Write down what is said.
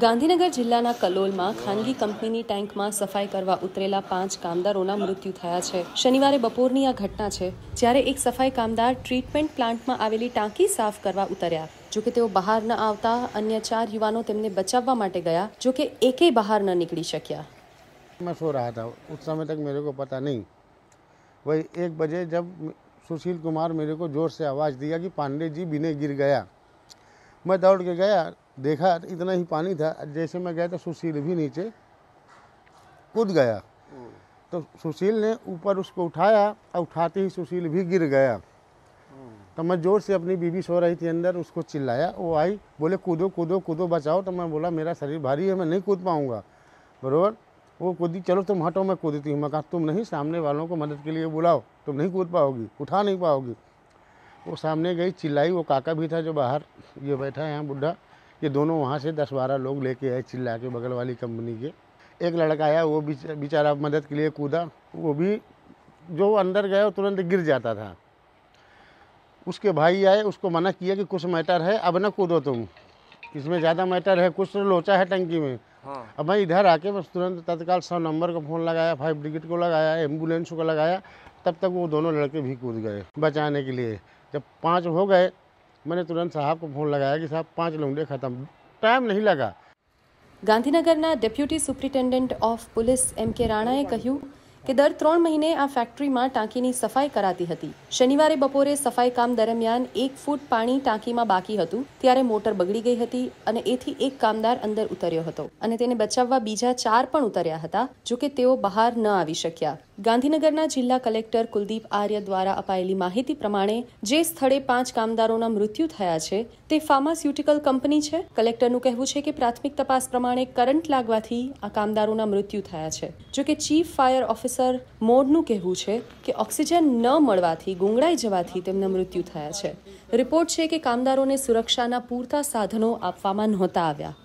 ગાંધીનગર જિલ્લાના કલોલમાં ખાનગી કંપનીની ટેન્કમાં સફાઈ કરવા ઉતરેલા પાંચ કામદારોના મૃત્યુ થયા છે શનિવારે બપોરની આ ઘટના છે જ્યારે એક સફાઈ કામદાર ટ્રીટમેન્ટ પ્લાન્ટમાં આવેલી ટાંકી સાફ કરવા ઉતર્યા જોકે તેઓ બહાર ન આવતા અન્ય ચાર યુવાનો તેમને બચાવવા માટે ગયા જોકે એકેય બહાર ન નીકળી શક્યા मैं सो रहा था उस समय तक मेरे को पता नहीं वही एक बजे जब सुशील कुमार मेरे को ज़ोर से आवाज़ दिया कि पांडे जी बिने गिर गया मैं दौड़ के गया देखा इतना ही पानी था जैसे मैं गया तो सुशील भी नीचे कूद गया तो सुशील ने ऊपर उसको उठाया और उठाते ही सुशील भी गिर गया तो मैं ज़ोर से अपनी बीबी सो रही थी अंदर उसको चिल्लाया वो आई बोले कूदो कूदो कूदो बचाओ तो मैं बोला मेरा शरीर भारी है मैं नहीं कूद पाऊँगा बरबर वो कूदी चलो तुम हटो मैं कूदती हूँ मैं कहा तुम नहीं सामने वालों को मदद के लिए बुलाओ तुम नहीं कूद पाओगी उठा नहीं पाओगी वो सामने गई चिल्लाई वो काका भी था जो बाहर ये बैठा है यहाँ बुढ़ा ये दोनों वहाँ से दस बारह लोग लेके आए चिल्ला के बगल वाली कंपनी के एक लड़का आया वो बेचारा मदद के लिए कूदा वो भी जो अंदर गया वो तुरंत गिर जाता था उसके भाई आए उसको मना किया कि कुछ मैटर है अब ना कूदो तुम इसमें ज़्यादा मैटर है कुछ तो लोचा है टंकी में हाँ। अब मैं इधर आके बस तुरंत तत्काल सौ नंबर का फ़ोन लगाया फाइव ब्रिगेड को लगाया एम्बुलेंस को लगाया तब तक वो दोनों लड़के भी कूद गए बचाने के लिए जब पाँच हो गए મને તુરંત साहब ફોન फ़ोन કે कि પાંચ पाँच ખતમ ટાઈમ નહીં લગા ગાંધીનગરના deputy superintendent of police M K રાણાએ કહ્યું કે દર ત્રણ મહિને આ ફેક્ટરીમાં ટાંકીની સફાઈ કરાતી હતી શનિવારે બપોરે સફાઈ કામ દરમિયાન એક ફૂટ પાણી ટાંકીમાં બાકી હતું ત્યારે મોટર બગડી ગઈ હતી અને એથી એક કામદાર અંદર ઉતર્યો હતો અને તેને બચાવવા બીજા ચાર પણ ઉતર્યા હતા જોકે તેઓ બહાર ન આવી શક્યા ગાંધીનગરના જિલ્લા કલેક્ટર કુલદીપ આર્ય દ્વારા અપાયેલી માહિતી પ્રમાણે જે સ્થળે પાંચ કામદારોના મૃત્યુ થયા છે તે ફાર્માસ્યુટિકલ કંપની છે કલેક્ટરનું કહેવું છે કે પ્રાથમિક તપાસ પ્રમાણે કરંટ લાગવાથી આ કામદારોના મૃત્યુ થયા છે જો કે ચીફ ફાયર ઓફિસર મોડનું કહેવું છે કે ઓક્સિજન ન મળવાથી ગુંગળાઈ જવાથી તેમના મૃત્યુ થયા છે રિપોર્ટ છે કે કામદારોને સુરક્ષાના પૂરતા સાધનો આપવામાં નહોતા આવ્યા